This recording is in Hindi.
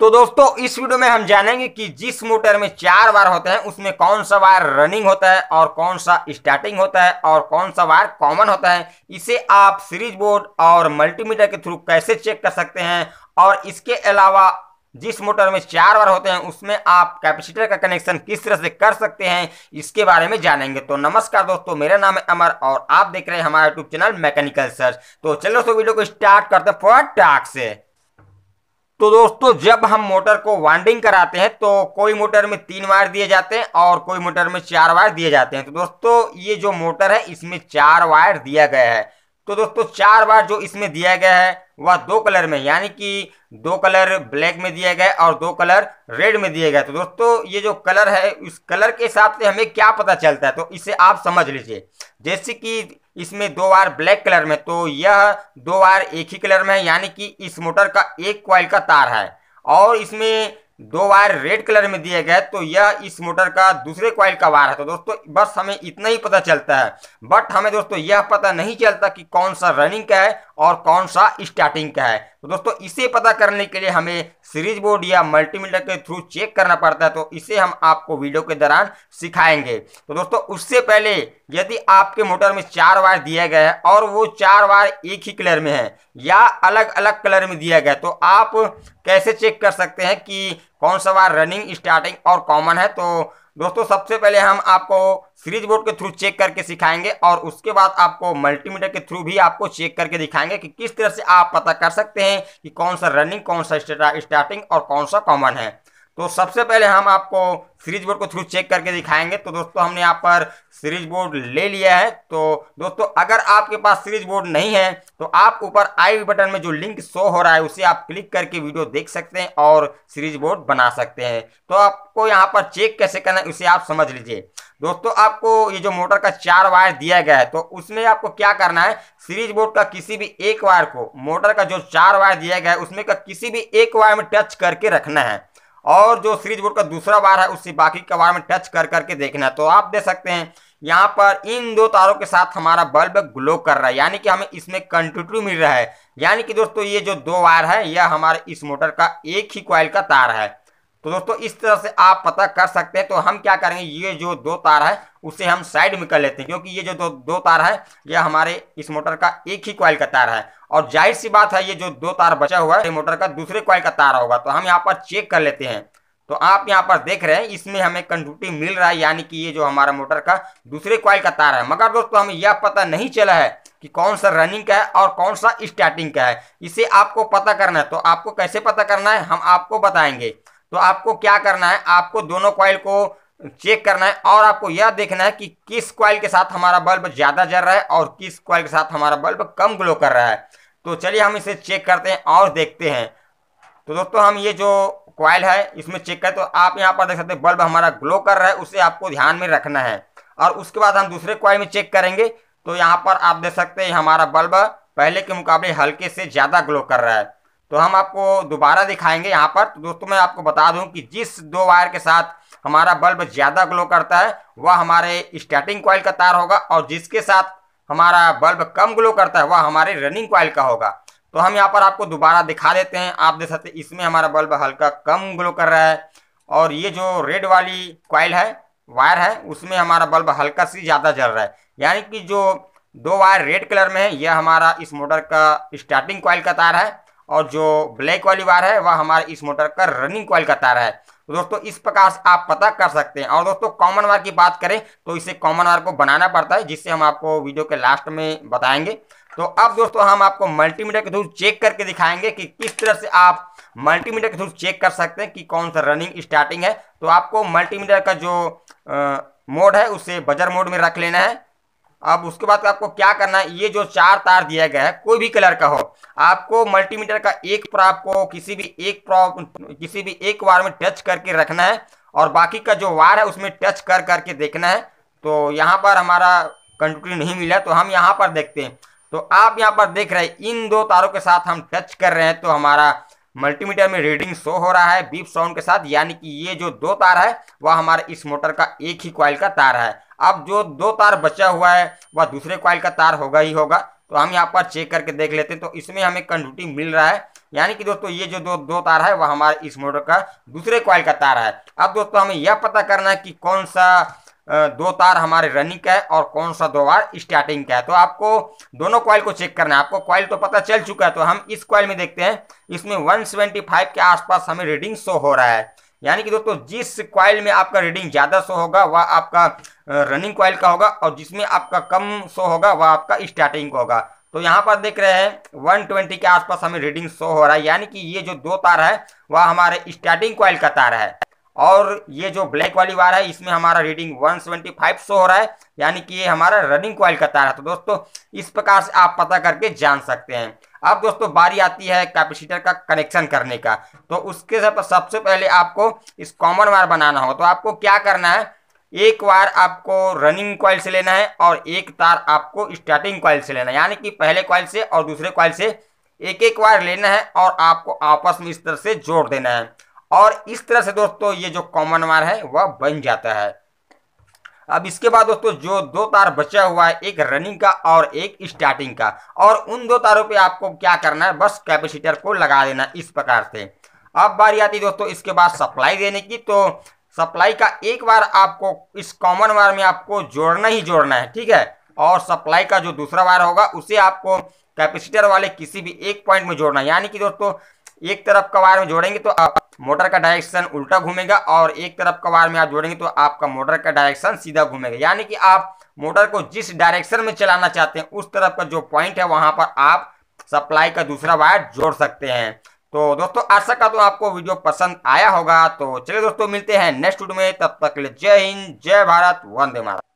तो दोस्तों इस वीडियो में हम जानेंगे कि जिस मोटर में चार वायर होते हैं उसमें कौन सा वायर रनिंग होता है और कौन सा स्टार्टिंग होता है और कौन सा वायर कॉमन होता है इसे आप सीरीज बोर्ड और मल्टीमीटर के थ्रू कैसे चेक कर सकते हैं और इसके अलावा जिस मोटर में चार वायर होते हैं उसमें आप कैपेसिटर का कनेक्शन किस तरह से कर सकते हैं इसके बारे में जानेंगे तो नमस्कार दोस्तों मेरा नाम है अमर और आप देख रहे हैं हमारा यूट्यूब चैनल मैकेनिकल सर्च तो चलो दोस्तों वीडियो को स्टार्ट करते हैं टाक से तो दोस्तों जब हम मोटर को वाइंडिंग कराते हैं तो कोई मोटर में तीन वायर दिए जाते हैं और कोई मोटर में चार वायर दिए जाते हैं तो दोस्तों ये जो मोटर है इसमें चार वायर दिया गया है तो दोस्तों चार वायर जो इसमें दिया गया है वह दो कलर में यानी कि दो कलर ब्लैक में दिया गया और दो कलर रेड में दिए गए तो दोस्तों ये जो कलर है उस कलर के हिसाब से हमें क्या पता चलता है तो इसे आप समझ लीजिए जैसे कि इसमें दो वायर ब्लैक कलर में तो यह दो वायर एक ही कलर में है यानी कि इस मोटर का एक क्वाइल का तार है और इसमें दो वायर रेड कलर में दिए गए तो यह इस मोटर का दूसरे क्वाइल का वायर है तो दोस्तों बस हमें इतना ही पता चलता है बट हमें दोस्तों यह पता नहीं चलता कि कौन सा रनिंग का है और कौन सा स्टार्टिंग का है तो दोस्तों इसे पता करने के लिए हमें सीरीज बोर्ड या मल्टीमीटर के थ्रू चेक करना पड़ता है तो इसे हम आपको वीडियो के दौरान सिखाएंगे तो दोस्तों उससे पहले यदि आपके मोटर में चार वायर दिया गया है और वो चार वायर एक ही कलर में है या अलग अलग कलर में दिया गया तो आप कैसे चेक कर सकते हैं कि कौन सा वार रनिंग स्टार्टिंग और कॉमन है तो दोस्तों सबसे पहले हम आपको सीरीज बोर्ड के थ्रू चेक करके सिखाएंगे और उसके बाद आपको मल्टीमीटर के थ्रू भी आपको चेक करके दिखाएंगे कि किस तरह से आप पता कर सकते हैं कि कौन सा रनिंग कौन सा स्टार्टिंग और कौन सा कॉमन है तो सबसे पहले हम आपको सीरीज बोर्ड को थ्रू चेक करके दिखाएंगे तो दोस्तों हमने यहाँ पर सीरीज बोर्ड ले लिया है तो दोस्तों अगर आपके पास सीरीज बोर्ड नहीं है तो आप ऊपर आई बटन में जो लिंक शो हो रहा है उसे आप क्लिक करके वीडियो देख सकते हैं और सीरीज बोर्ड बना सकते हैं तो आपको यहाँ पर चेक कैसे करना है उसे आप समझ लीजिए दोस्तों आपको ये जो मोटर का चार वायर दिया गया है तो उसमें आपको क्या करना है सीरीज बोर्ड का किसी भी एक वायर को मोटर का जो चार वायर दिया गया है उसमें का किसी भी एक वायर में टच करके रखना है और जो सीरीज बोर्ड का दूसरा वायर है उससे बाकी का वायर में टच कर करके देखना है तो आप देख सकते हैं यहाँ पर इन दो तारों के साथ हमारा बल्ब ग्लो कर रहा है यानी कि हमें इसमें कंटिन्यू मिल रहा है यानी कि दोस्तों ये जो दो वायर है यह हमारे इस मोटर का एक ही क्वाइल का तार है तो दोस्तों इस तरह से आप पता कर सकते हैं तो हम क्या करेंगे ये जो दो तार है उसे हम साइड में कर लेते हैं क्योंकि ये जो दो दो तार है ये हमारे इस मोटर का एक ही क्वाइल का तार है और जाहिर सी बात है ये जो दो तार बचा हुआ है मोटर का दूसरे कॉयल का तार होगा तो हम यहाँ पर चेक कर लेते हैं तो आप यहाँ पर देख रहे हैं इसमें हमें कंडूटी मिल रहा है यानी कि ये जो हमारा मोटर का दूसरे क्वाइल का तार है मगर दोस्तों हमें यह पता नहीं चला है कि कौन सा रनिंग का है और कौन सा स्टार्टिंग का है इसे आपको पता करना है तो आपको कैसे पता करना है हम आपको बताएंगे तो आपको क्या करना है आपको दोनों क्वाइल को चेक करना है और आपको यह देखना है कि किस क्वाइल के साथ हमारा बल्ब ज़्यादा जल रहा है और किस क्वाइल के साथ हमारा बल्ब कम ग्लो कर रहा है तो चलिए हम इसे चेक करते हैं और देखते हैं तो दोस्तों हम ये जो क्वाइल है इसमें चेक करें तो आप यहाँ पर देख सकते हैं बल्ब हमारा ग्लो कर रहा है उसे आपको ध्यान में रखना है और उसके बाद हम दूसरे क्वाइल में चेक करेंगे तो यहाँ पर आप देख सकते हैं हमारा बल्ब पहले के मुकाबले हल्के से ज़्यादा ग्लो कर रहा है तो हम आपको दोबारा दिखाएंगे यहाँ पर तो दोस्तों मैं आपको बता दूं कि जिस दो वायर के साथ हमारा बल्ब ज़्यादा ग्लो करता है वह हमारे स्टार्टिंग कॉयल का तार होगा और जिसके साथ हमारा बल्ब कम ग्लो करता है वह हमारे रनिंग कॉयल का होगा तो हम यहाँ पर आपको दोबारा दिखा देते हैं आप देख सकते इसमें हमारा बल्ब हल्का कम ग्लो कर रहा है और ये जो रेड वाली कॉयल है वायर है उसमें हमारा बल्ब हल्का सी ज़्यादा जल रहा है यानी कि जो दो वायर रेड कलर में है यह हमारा इस मोटर का स्टार्टिंग कॉयल का तार है और जो ब्लैक वाली वायर है वह हमारे इस मोटर का रनिंग कॉइल का तार है तो दोस्तों इस प्रकार से आप पता कर सकते हैं और दोस्तों कॉमन वायर की बात करें तो इसे कॉमन वायर को बनाना पड़ता है जिससे हम आपको वीडियो के लास्ट में बताएंगे तो अब दोस्तों हम आपको मल्टीमीटर के थ्रू चेक करके दिखाएंगे कि किस तरह से आप मल्टीमीटर के थ्रू चेक कर सकते हैं कि कौन सा रनिंग स्टार्टिंग है तो आपको मल्टीमीटर का जो आ, मोड है उसे बजर मोड में रख लेना है अब उसके बाद आपको क्या करना है ये जो चार तार दिया गया है कोई भी कलर का हो आपको मल्टीमीटर का एक प्रॉप को किसी भी एक प्रॉप किसी भी एक वार में टच करके रखना है और बाकी का जो वार है उसमें टच कर करके देखना है तो यहाँ पर हमारा कंट्री नहीं मिला तो हम यहाँ पर देखते हैं तो आप यहाँ पर देख रहे हैं इन दो तारों के साथ हम टच कर रहे हैं तो हमारा मल्टीमीटर में रीडिंग शो हो रहा है बीप साउंड के साथ यानी कि ये जो दो तार है वह हमारे इस मोटर का एक ही क्वाइल का तार है अब जो दो तार बचा हुआ है वह दूसरे क्वाइल का तार होगा ही होगा तो हम यहाँ पर चेक करके देख लेते हैं तो इसमें हमें कंडक्टिव मिल रहा है यानी कि दोस्तों ये जो दो दो तार है वह हमारे इस मोटर का दूसरे क्वाइल का तार है अब दोस्तों हमें यह पता करना है कि कौन सा दो तार हमारे रनिंग का है और कौन सा दो बार स्टार्टिंग का है तो आपको दोनों क्वाइल को चेक करना है आपको क्वाइल तो पता चल चुका है तो हम इस क्वाइल में देखते हैं इसमें 175 के आसपास हमें रीडिंग शो हो रहा है यानी कि दोस्तों जिस क्वाइल में आपका रीडिंग ज़्यादा शो होगा वह आपका रनिंग क्वाइल का होगा और जिसमें आपका कम शो होगा वह आपका स्टार्टिंग का होगा तो यहाँ पर देख रहे हैं 120 के आसपास हमें रीडिंग शो हो रहा है यानी कि ये जो दो तार है वह हमारे स्टार्टिंग क्वाइल का तार है और ये जो ब्लैक वाली वार है इसमें हमारा रीडिंग 175 शो हो रहा है यानी कि ये हमारा रनिंग कॉयल का तार है तो दोस्तों इस प्रकार से आप पता करके जान सकते हैं अब दोस्तों बारी आती है कैपेसिटर का कनेक्शन करने का तो उसके सबसे पहले आपको इस कॉमन वायर बनाना हो तो आपको क्या करना है एक वायर आपको रनिंग कॉयल से लेना है और एक तार आपको स्टार्टिंग कॉयल से लेना है यानी कि पहले कॉयल से और दूसरे क्वाइल से एक एक वायर लेना है और आपको आपस में इस तरह से जोड़ देना है और इस तरह से दोस्तों ये जो कॉमन वायर है वह बन जाता है अब इसके बाद दोस्तों जो दो तार बचा हुआ है एक रनिंग का और एक स्टार्टिंग का और उन दो तारों पे आपको क्या करना है बस कैपेसिटर को लगा देना इस प्रकार से अब बारी आती दोस्तों इसके बाद सप्लाई देने की तो सप्लाई का एक बार आपको इस कॉमन वायर में आपको जोड़ना ही जोड़ना है ठीक है और सप्लाई का जो दूसरा वायर होगा उसे आपको कैपेसिटर वाले किसी भी एक पॉइंट में जोड़ना यानी कि दोस्तों एक तरफ का वायर में जोड़ेंगे तो मोटर का डायरेक्शन उल्टा घूमेगा और एक तरफ का वायर में आप जोड़ेंगे तो आपका मोटर का डायरेक्शन सीधा घूमेगा यानी कि आप मोटर को जिस डायरेक्शन में चलाना चाहते हैं उस तरफ का जो पॉइंट है वहां पर आप सप्लाई का दूसरा वायर जोड़ सकते हैं तो दोस्तों आशा का तो आपको वीडियो पसंद आया होगा तो चलिए दोस्तों मिलते हैं नेक्स्ट वीडियो में तब तक के लिए जय हिंद जय भारत वंदे मातरम